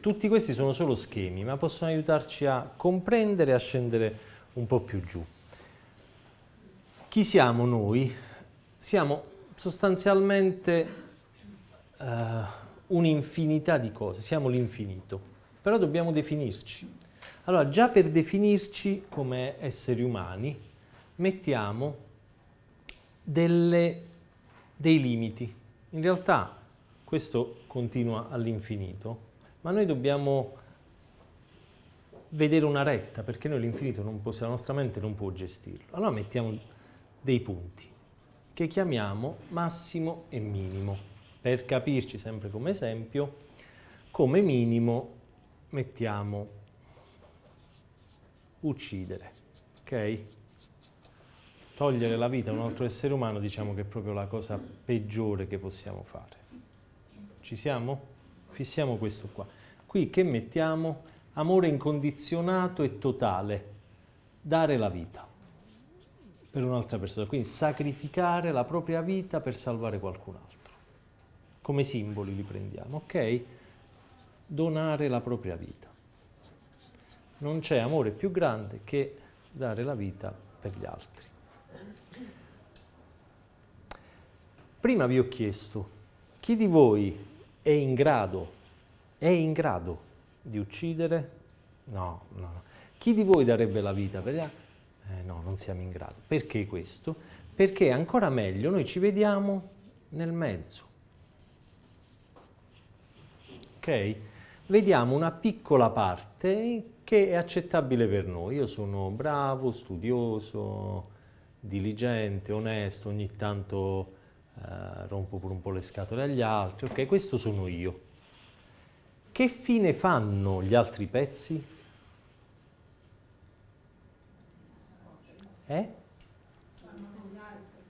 Tutti questi sono solo schemi, ma possono aiutarci a comprendere e a scendere un po' più giù. Chi siamo noi? Siamo sostanzialmente uh, un'infinità di cose, siamo l'infinito, però dobbiamo definirci. Allora, già per definirci come esseri umani, mettiamo delle, dei limiti. In realtà questo continua all'infinito, ma noi dobbiamo vedere una retta, perché noi l'infinito non può, la nostra mente non può gestirlo. Allora mettiamo dei punti che chiamiamo massimo e minimo. Per capirci sempre come esempio, come minimo mettiamo uccidere, ok? Togliere la vita a un altro essere umano diciamo che è proprio la cosa peggiore che possiamo fare. Ci siamo? fissiamo questo qua. Qui che mettiamo? Amore incondizionato e totale, dare la vita per un'altra persona, quindi sacrificare la propria vita per salvare qualcun altro. Come simboli li prendiamo, ok? Donare la propria vita. Non c'è amore più grande che dare la vita per gli altri. Prima vi ho chiesto, chi di voi è in grado, è in grado di uccidere? No, no, no. Chi di voi darebbe la vita per gli Eh, no, non siamo in grado. Perché questo? Perché ancora meglio noi ci vediamo nel mezzo. Ok? Vediamo una piccola parte che è accettabile per noi. Io sono bravo, studioso, diligente, onesto, ogni tanto eh, rompo pure un po' le scatole agli altri, ok, questo sono io. Che fine fanno gli altri pezzi? Eh?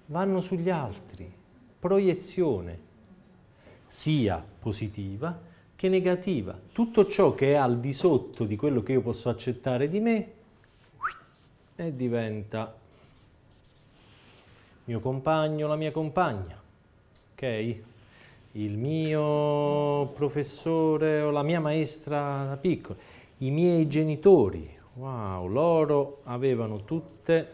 Vanno sugli altri. Proiezione, sia positiva che negativa. Tutto ciò che è al di sotto di quello che io posso accettare di me e eh, diventa mio compagno, la mia compagna, ok? Il mio professore o la mia maestra da piccola, i miei genitori, wow, loro avevano tutte,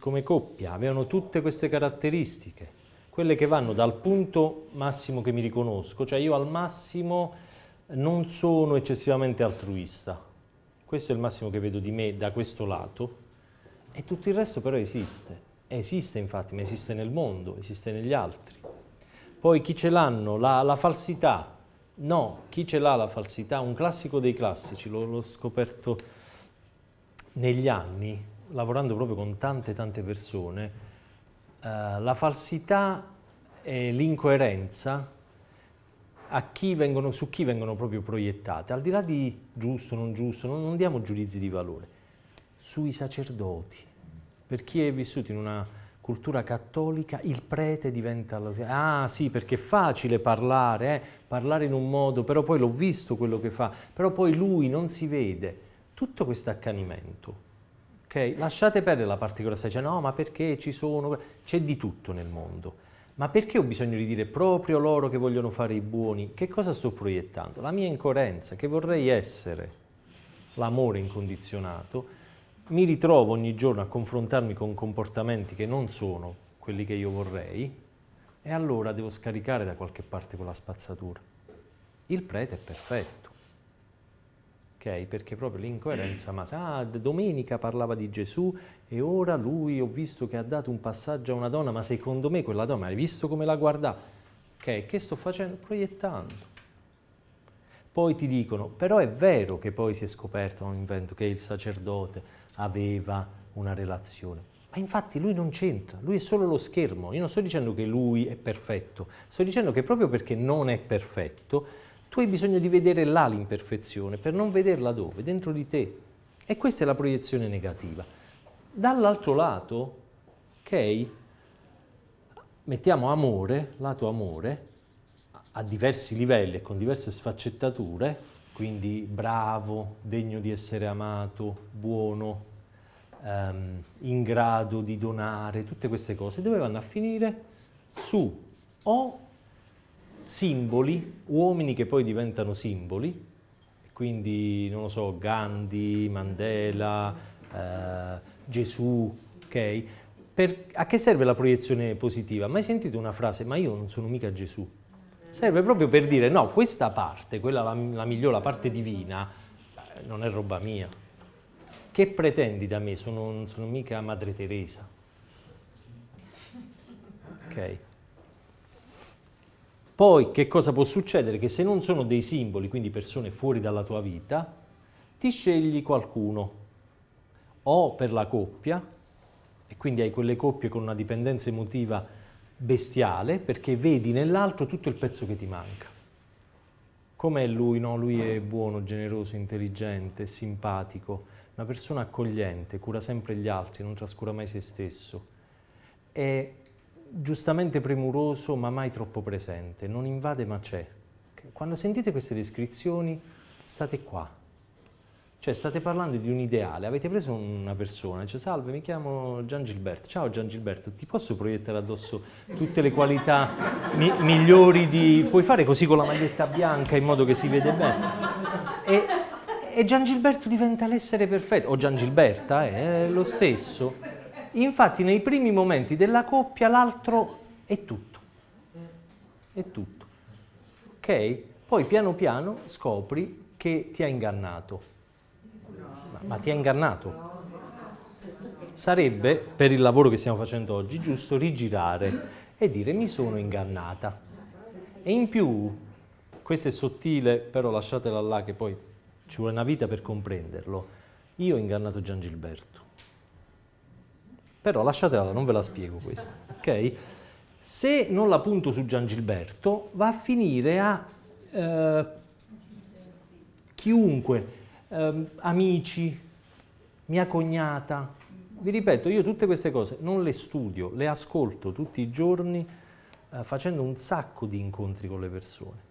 come coppia, avevano tutte queste caratteristiche, quelle che vanno dal punto massimo che mi riconosco, cioè io al massimo non sono eccessivamente altruista. Questo è il massimo che vedo di me da questo lato e tutto il resto però esiste. Esiste infatti, ma esiste nel mondo, esiste negli altri. Poi chi ce l'hanno? La, la falsità. No, chi ce l'ha la falsità? Un classico dei classici, l'ho scoperto negli anni, lavorando proprio con tante tante persone. Eh, la falsità e l'incoerenza chi vengono, su chi vengono proprio proiettate, al di là di giusto, non giusto, non, non diamo giudizi di valore, sui sacerdoti per chi è vissuto in una cultura cattolica, il prete diventa... Lo... Ah sì, perché è facile parlare, eh? parlare in un modo, però poi l'ho visto quello che fa, però poi lui non si vede. Tutto questo accanimento, ok? Lasciate perdere la particolarità, che dicendo, no, ma perché ci sono... C'è di tutto nel mondo. Ma perché ho bisogno di dire proprio loro che vogliono fare i buoni? Che cosa sto proiettando? La mia incoerenza, che vorrei essere l'amore incondizionato, mi ritrovo ogni giorno a confrontarmi con comportamenti che non sono quelli che io vorrei e allora devo scaricare da qualche parte quella spazzatura. Il prete è perfetto, ok? Perché proprio l'incoerenza, ma ah, domenica parlava di Gesù e ora lui ho visto che ha dato un passaggio a una donna, ma secondo me quella donna, hai visto come la guarda? Ok, che sto facendo? Proiettando. Poi ti dicono, però è vero che poi si è scoperto, non invento, che il sacerdote aveva una relazione. Ma infatti lui non c'entra, lui è solo lo schermo. Io non sto dicendo che lui è perfetto, sto dicendo che proprio perché non è perfetto, tu hai bisogno di vedere là l'imperfezione, per non vederla dove? Dentro di te. E questa è la proiezione negativa. Dall'altro lato, ok, mettiamo amore, lato amore, a diversi livelli e con diverse sfaccettature, quindi bravo, degno di essere amato, buono, ehm, in grado di donare, tutte queste cose, dove vanno a finire? Su o simboli, uomini che poi diventano simboli, quindi non lo so, Gandhi, Mandela, eh, Gesù, ok? Per, a che serve la proiezione positiva? Mai sentito una frase, ma io non sono mica Gesù? Serve proprio per dire no, questa parte, quella la, la migliore, la parte divina, eh, non è roba mia, che pretendi da me? Sono, sono mica Madre Teresa. Ok? Poi che cosa può succedere? Che se non sono dei simboli, quindi persone fuori dalla tua vita, ti scegli qualcuno o per la coppia, e quindi hai quelle coppie con una dipendenza emotiva bestiale, perché vedi nell'altro tutto il pezzo che ti manca. Com'è lui? No, lui è buono, generoso, intelligente, simpatico una persona accogliente, cura sempre gli altri, non trascura mai se stesso. È giustamente premuroso ma mai troppo presente, non invade ma c'è. Quando sentite queste descrizioni state qua, cioè state parlando di un ideale, avete preso una persona, dice salve mi chiamo Gian Gilberto, ciao Gian Gilberto, ti posso proiettare addosso tutte le qualità mi migliori di... puoi fare così con la maglietta bianca in modo che si vede bene? E e Gian Gilberto diventa l'essere perfetto, o Gian Gilberta eh, è lo stesso. Infatti nei primi momenti della coppia l'altro è tutto, è tutto, ok? Poi piano piano scopri che ti ha ingannato, ma, ma ti ha ingannato. Sarebbe, per il lavoro che stiamo facendo oggi, giusto rigirare e dire mi sono ingannata. E in più, questo è sottile, però lasciatela là che poi ci vuole una vita per comprenderlo. Io ho ingannato Gian Gilberto. Però lasciatela, non ve la spiego questa, ok? Se non la punto su Gian Gilberto, va a finire a eh, chiunque, eh, amici, mia cognata. Vi ripeto, io tutte queste cose non le studio, le ascolto tutti i giorni eh, facendo un sacco di incontri con le persone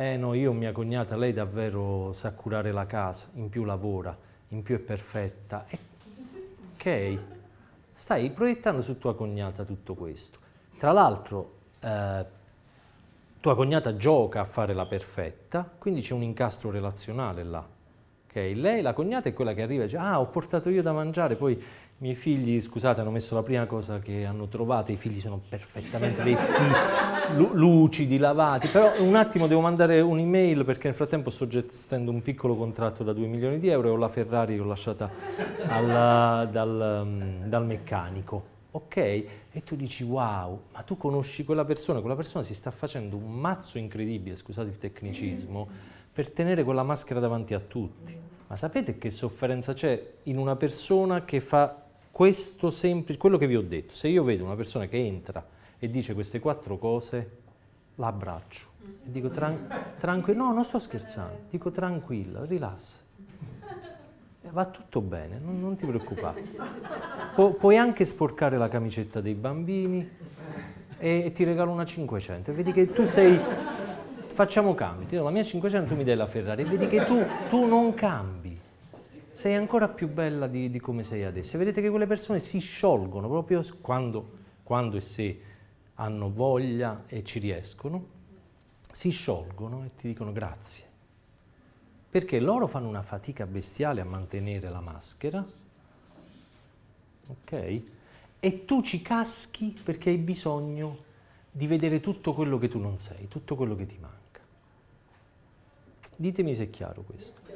eh no, io mia cognata, lei davvero sa curare la casa, in più lavora, in più è perfetta. ok, stai proiettando su tua cognata tutto questo. Tra l'altro, eh, tua cognata gioca a fare la perfetta, quindi c'è un incastro relazionale là. Ok, Lei, la cognata, è quella che arriva e dice, ah, ho portato io da mangiare, poi i miei figli, scusate, hanno messo la prima cosa che hanno trovato, i figli sono perfettamente vestiti, lu- lucidi, lavati, però un attimo devo mandare un'email perché nel frattempo sto gestendo un piccolo contratto da 2 milioni di euro e ho la Ferrari che ho lasciata alla, dal, mm, dal meccanico. Ok? E tu dici wow, ma tu conosci quella persona, quella persona si sta facendo un mazzo incredibile, scusate il tecnicismo, per tenere quella maschera davanti a tutti. Ma sapete che sofferenza c'è in una persona che fa questo semplice, quello che vi ho detto, se io vedo una persona che entra e dice queste quattro cose, la abbraccio. Mm. E dico tran tranquillo, no, non sto scherzando, dico tranquilla, rilassa. Va tutto bene, non, non ti preoccupare. Pu puoi anche sporcare la camicetta dei bambini e, e ti regalo una 500. E vedi che tu sei... Facciamo cambi, ti do la mia 500, tu mi dai la Ferrari. E vedi che tu, tu non cambi sei ancora più bella di, di come sei adesso. E vedete che quelle persone si sciolgono proprio quando, quando e se hanno voglia e ci riescono, si sciolgono e ti dicono grazie. Perché loro fanno una fatica bestiale a mantenere la maschera, ok? E tu ci caschi perché hai bisogno di vedere tutto quello che tu non sei, tutto quello che ti manca. Ditemi se è chiaro questo.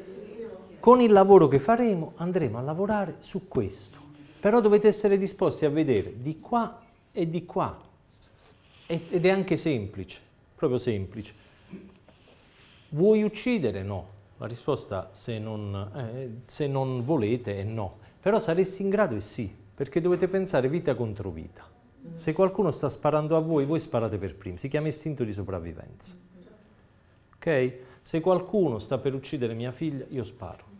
Con il lavoro che faremo andremo a lavorare su questo. Però dovete essere disposti a vedere di qua e di qua. Ed è anche semplice, proprio semplice. Vuoi uccidere? No. La risposta se non, eh, se non volete è no. Però saresti in grado e sì, perché dovete pensare vita contro vita. Se qualcuno sta sparando a voi, voi sparate per primi. Si chiama istinto di sopravvivenza. Ok? Se qualcuno sta per uccidere mia figlia, io sparo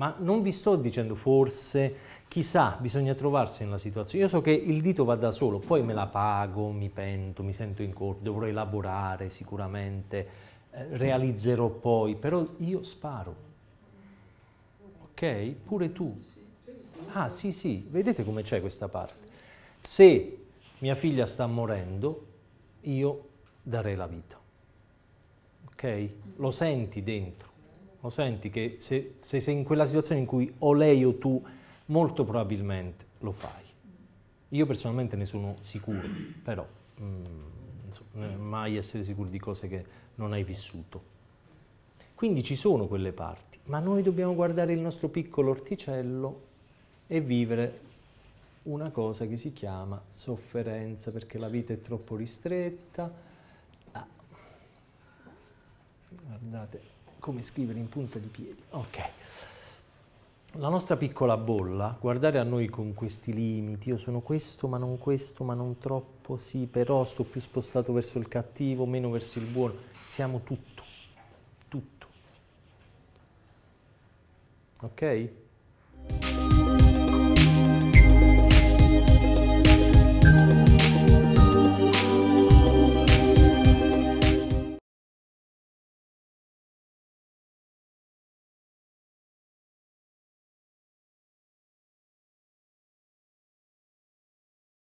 ma non vi sto dicendo forse, chissà, bisogna trovarsi nella situazione. Io so che il dito va da solo, poi me la pago, mi pento, mi sento in corto, dovrò elaborare sicuramente, eh, realizzerò poi, però io sparo. Ok? Pure tu. Ah sì sì, vedete come c'è questa parte. Se mia figlia sta morendo, io darei la vita. Ok? Lo senti dentro lo senti che se, se sei in quella situazione in cui o lei o tu, molto probabilmente lo fai. Io personalmente ne sono sicuro, però mh, mm, mai essere sicuri di cose che non hai vissuto. Quindi ci sono quelle parti, ma noi dobbiamo guardare il nostro piccolo orticello e vivere una cosa che si chiama sofferenza, perché la vita è troppo ristretta. Ah. Guardate, come scrivere in punta di piedi. Ok. La nostra piccola bolla, guardare a noi con questi limiti, io sono questo ma non questo, ma non troppo, sì, però sto più spostato verso il cattivo, meno verso il buono, siamo tutto, tutto. Ok?